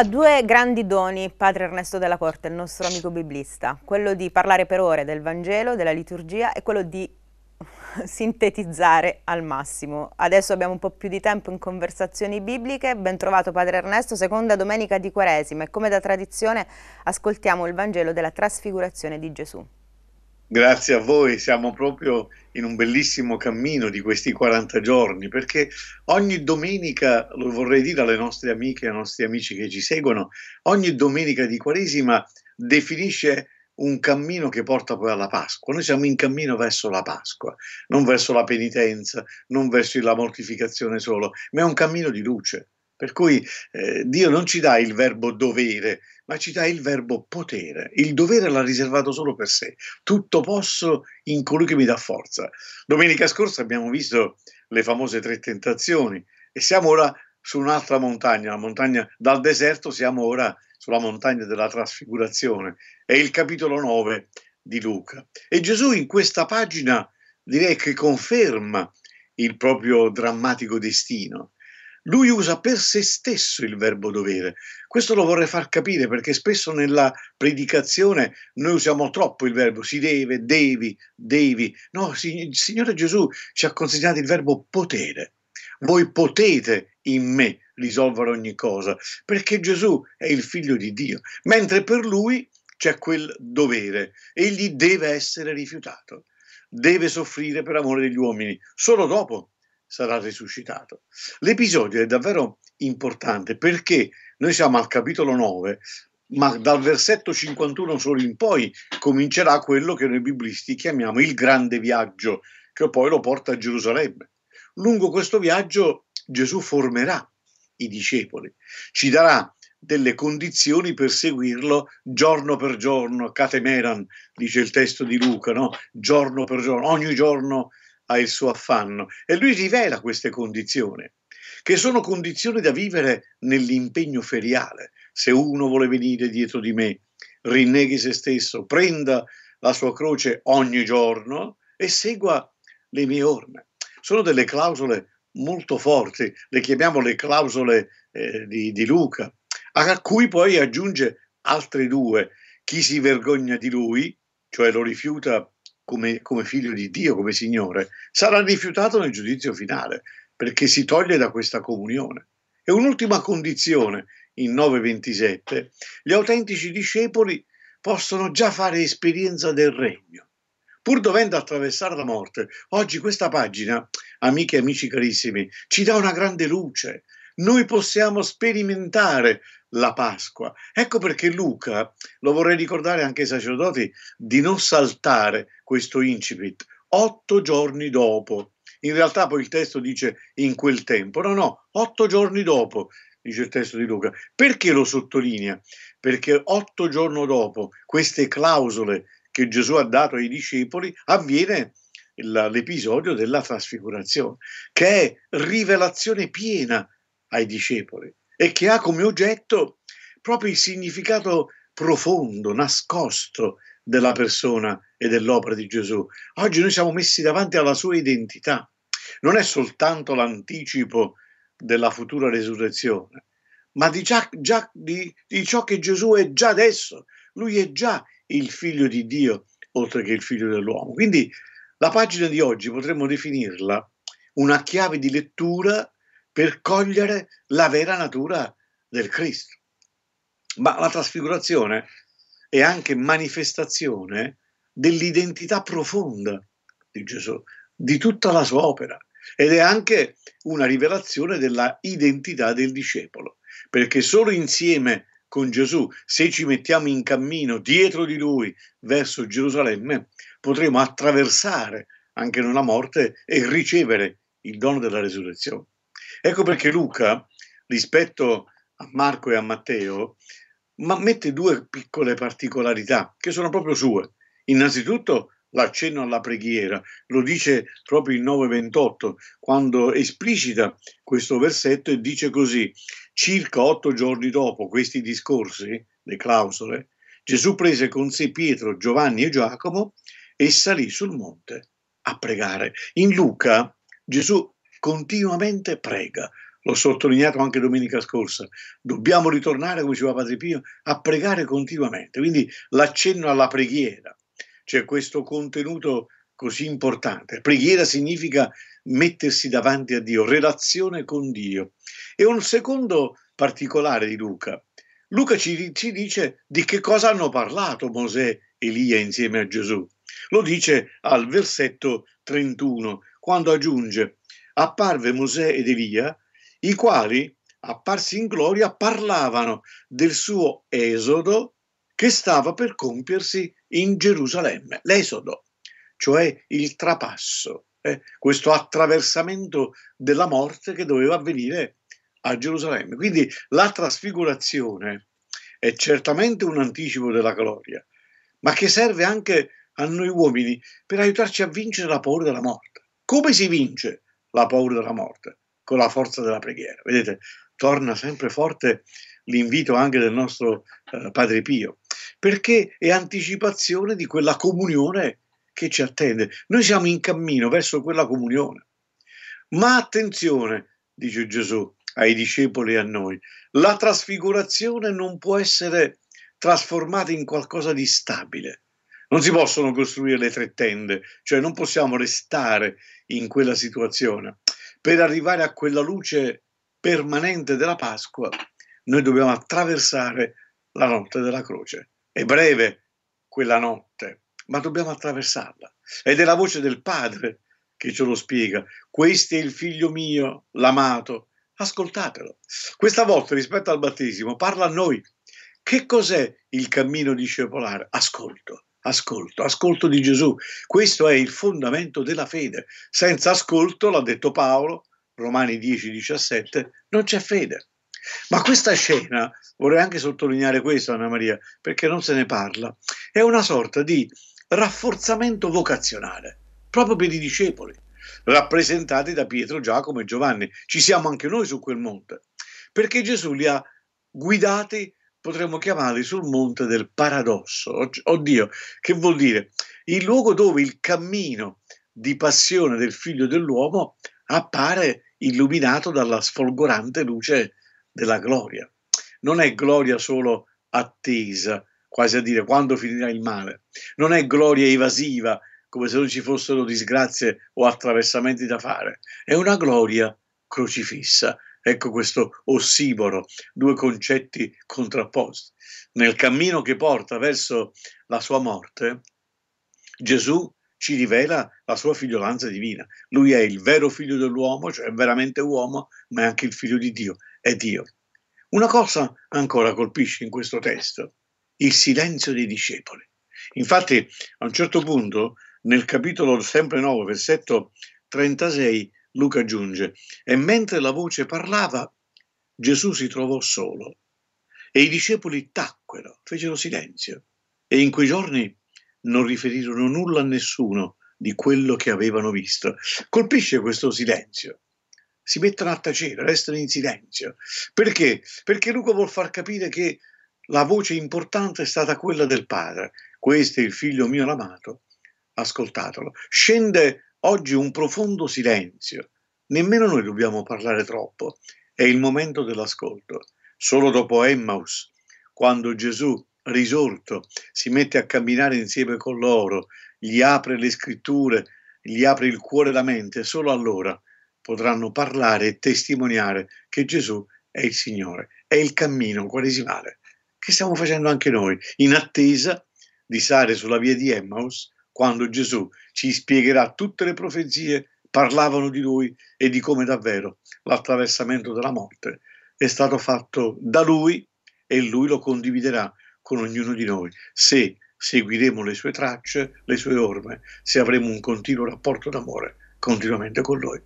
Ha due grandi doni padre Ernesto della Corte, il nostro amico biblista, quello di parlare per ore del Vangelo, della liturgia e quello di sintetizzare al massimo. Adesso abbiamo un po' più di tempo in conversazioni bibliche, ben trovato padre Ernesto, seconda domenica di Quaresima e come da tradizione ascoltiamo il Vangelo della trasfigurazione di Gesù. Grazie a voi, siamo proprio in un bellissimo cammino di questi 40 giorni, perché ogni domenica, lo vorrei dire alle nostre amiche e ai nostri amici che ci seguono, ogni domenica di Quaresima definisce un cammino che porta poi alla Pasqua. Noi siamo in cammino verso la Pasqua, non verso la penitenza, non verso la mortificazione solo, ma è un cammino di luce. Per cui eh, Dio non ci dà il verbo dovere, ma ci dà il verbo potere. Il dovere l'ha riservato solo per sé. Tutto posso in colui che mi dà forza. Domenica scorsa abbiamo visto le famose tre tentazioni e siamo ora su un'altra montagna, la montagna dal deserto, siamo ora sulla montagna della trasfigurazione. È il capitolo 9 di Luca. E Gesù in questa pagina direi che conferma il proprio drammatico destino lui usa per se stesso il verbo dovere. Questo lo vorrei far capire perché spesso nella predicazione noi usiamo troppo il verbo si deve, devi, devi. No, il Signore Gesù ci ha consegnato il verbo potere. Voi potete in me risolvere ogni cosa, perché Gesù è il figlio di Dio, mentre per lui c'è quel dovere, egli deve essere rifiutato, deve soffrire per amore degli uomini, solo dopo sarà risuscitato. L'episodio è davvero importante perché noi siamo al capitolo 9, ma dal versetto 51 solo in poi comincerà quello che noi biblisti chiamiamo il grande viaggio, che poi lo porta a Gerusalemme. Lungo questo viaggio Gesù formerà i discepoli, ci darà delle condizioni per seguirlo giorno per giorno, catemeran, dice il testo di Luca, no? giorno per giorno, ogni giorno ha il suo affanno e lui rivela queste condizioni, che sono condizioni da vivere nell'impegno feriale. Se uno vuole venire dietro di me, rinneghi se stesso, prenda la sua croce ogni giorno e segua le mie orme. Sono delle clausole molto forti, le chiamiamo le clausole eh, di, di Luca, a cui poi aggiunge altre due, chi si vergogna di lui, cioè lo rifiuta come, come figlio di Dio, come Signore, sarà rifiutato nel giudizio finale, perché si toglie da questa comunione. E un'ultima condizione, in 9.27, gli autentici discepoli possono già fare esperienza del regno. Pur dovendo attraversare la morte, oggi questa pagina, amiche e amici carissimi, ci dà una grande luce, noi possiamo sperimentare la Pasqua. Ecco perché Luca, lo vorrei ricordare anche ai sacerdoti, di non saltare questo incipit otto giorni dopo. In realtà poi il testo dice in quel tempo, no, no, otto giorni dopo, dice il testo di Luca. Perché lo sottolinea? Perché otto giorni dopo queste clausole che Gesù ha dato ai discepoli avviene l'episodio della trasfigurazione, che è rivelazione piena ai discepoli e che ha come oggetto proprio il significato profondo, nascosto della persona e dell'opera di Gesù. Oggi noi siamo messi davanti alla sua identità. Non è soltanto l'anticipo della futura resurrezione, ma di, già, già di, di ciò che Gesù è già adesso. Lui è già il figlio di Dio, oltre che il figlio dell'uomo. Quindi la pagina di oggi potremmo definirla una chiave di lettura per cogliere la vera natura del Cristo. Ma la trasfigurazione è anche manifestazione dell'identità profonda di Gesù, di tutta la sua opera ed è anche una rivelazione della identità del discepolo, perché solo insieme con Gesù, se ci mettiamo in cammino dietro di lui verso Gerusalemme, potremo attraversare anche nella morte e ricevere il dono della resurrezione. Ecco perché Luca, rispetto a Marco e a Matteo, ma mette due piccole particolarità che sono proprio sue. Innanzitutto l'accenno alla preghiera, lo dice proprio il 928, quando esplicita questo versetto e dice così, circa otto giorni dopo questi discorsi, le clausole, Gesù prese con sé Pietro, Giovanni e Giacomo e salì sul monte a pregare. In Luca Gesù continuamente prega. L'ho sottolineato anche domenica scorsa. Dobbiamo ritornare, come diceva Padre Pio, a pregare continuamente. Quindi l'accenno alla preghiera, cioè questo contenuto così importante. Preghiera significa mettersi davanti a Dio, relazione con Dio. E un secondo particolare di Luca. Luca ci, ci dice di che cosa hanno parlato Mosè e Elia insieme a Gesù. Lo dice al versetto 31, quando aggiunge, apparve Mosè ed Elia, i quali, apparsi in gloria, parlavano del suo esodo che stava per compiersi in Gerusalemme. L'esodo, cioè il trapasso, eh, questo attraversamento della morte che doveva avvenire a Gerusalemme. Quindi la trasfigurazione è certamente un anticipo della gloria, ma che serve anche a noi uomini per aiutarci a vincere la paura della morte. Come si vince la paura della morte, con la forza della preghiera. Vedete, torna sempre forte l'invito anche del nostro eh, Padre Pio, perché è anticipazione di quella comunione che ci attende. Noi siamo in cammino verso quella comunione. Ma attenzione, dice Gesù ai discepoli e a noi, la trasfigurazione non può essere trasformata in qualcosa di stabile, non si possono costruire le tre tende, cioè non possiamo restare in quella situazione. Per arrivare a quella luce permanente della Pasqua, noi dobbiamo attraversare la notte della croce. È breve quella notte, ma dobbiamo attraversarla. Ed è la voce del Padre che ce lo spiega. Questo è il figlio mio, l'amato. Ascoltatelo. Questa volta rispetto al battesimo parla a noi. Che cos'è il cammino discepolare? Ascolto ascolto, ascolto di Gesù. Questo è il fondamento della fede. Senza ascolto, l'ha detto Paolo, Romani 10, 17, non c'è fede. Ma questa scena, vorrei anche sottolineare questo, Anna Maria, perché non se ne parla, è una sorta di rafforzamento vocazionale proprio per i discepoli, rappresentati da Pietro, Giacomo e Giovanni. Ci siamo anche noi su quel monte, perché Gesù li ha guidati potremmo chiamarli sul monte del paradosso. Oddio, che vuol dire? Il luogo dove il cammino di passione del figlio dell'uomo appare illuminato dalla sfolgorante luce della gloria. Non è gloria solo attesa, quasi a dire quando finirà il male, non è gloria evasiva, come se non ci fossero disgrazie o attraversamenti da fare, è una gloria crocifissa, Ecco questo ossimoro, due concetti contrapposti. Nel cammino che porta verso la sua morte, Gesù ci rivela la sua figliolanza divina. Lui è il vero figlio dell'uomo, cioè veramente uomo, ma è anche il figlio di Dio, è Dio. Una cosa ancora colpisce in questo testo, il silenzio dei discepoli. Infatti, a un certo punto, nel capitolo sempre 9, versetto 36, Luca aggiunge, e mentre la voce parlava, Gesù si trovò solo e i discepoli tacquero, fecero silenzio e in quei giorni non riferirono nulla a nessuno di quello che avevano visto. Colpisce questo silenzio. Si mettono a tacere, restano in silenzio. Perché? Perché Luca vuol far capire che la voce importante è stata quella del padre. Questo è il figlio mio l'amato. ascoltatelo. Scende Oggi un profondo silenzio. Nemmeno noi dobbiamo parlare troppo. È il momento dell'ascolto. Solo dopo Emmaus, quando Gesù, risorto, si mette a camminare insieme con loro, gli apre le scritture, gli apre il cuore e la mente, solo allora potranno parlare e testimoniare che Gesù è il Signore, è il cammino quaresimale che stiamo facendo anche noi, in attesa di stare sulla via di Emmaus quando Gesù ci spiegherà tutte le profezie, parlavano di lui e di come davvero l'attraversamento della morte è stato fatto da lui e lui lo condividerà con ognuno di noi. Se seguiremo le sue tracce, le sue orme, se avremo un continuo rapporto d'amore continuamente con lui.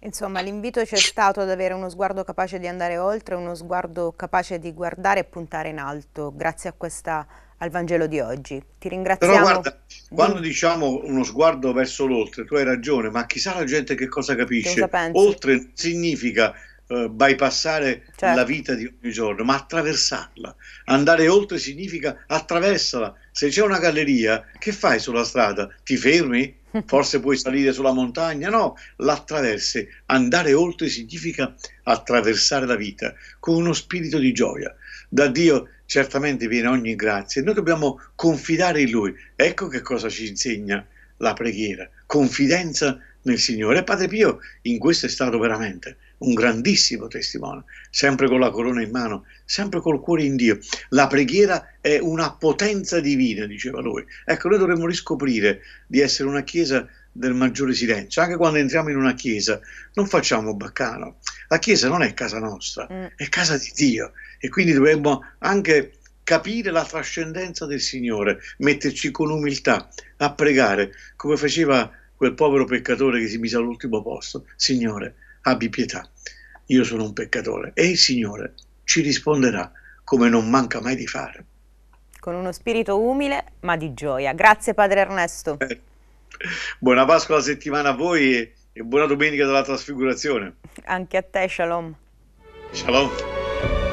Insomma, l'invito c'è stato ad avere uno sguardo capace di andare oltre, uno sguardo capace di guardare e puntare in alto. Grazie a questa al Vangelo di oggi. Ti ringraziamo. Però guarda, quando di... diciamo uno sguardo verso l'oltre, tu hai ragione, ma chissà la gente che cosa capisce. Che cosa oltre significa uh, bypassare certo. la vita di ogni giorno, ma attraversarla. Andare oltre significa attraversarla. Se c'è una galleria, che fai sulla strada? Ti fermi? Forse puoi salire sulla montagna? No, l'attraversi. Andare oltre significa attraversare la vita con uno spirito di gioia. Da Dio certamente viene ogni grazia e noi dobbiamo confidare in Lui. Ecco che cosa ci insegna la preghiera, confidenza nel Signore. E Padre Pio in questo è stato veramente un grandissimo testimone, sempre con la corona in mano, sempre col cuore in Dio. La preghiera è una potenza divina, diceva lui. Ecco, noi dovremmo riscoprire di essere una Chiesa del maggiore silenzio, anche quando entriamo in una chiesa, non facciamo baccano. La chiesa non è casa nostra, mm. è casa di Dio e quindi dovremmo anche capire la trascendenza del Signore, metterci con umiltà a pregare, come faceva quel povero peccatore che si mise all'ultimo posto. Signore, abbi pietà, io sono un peccatore e il Signore ci risponderà come non manca mai di fare. Con uno spirito umile ma di gioia. Grazie Padre Ernesto. Eh. Buona Pasqua la settimana a voi e, buona domenica della trasfigurazione. Anche a te, Shalom. Shalom.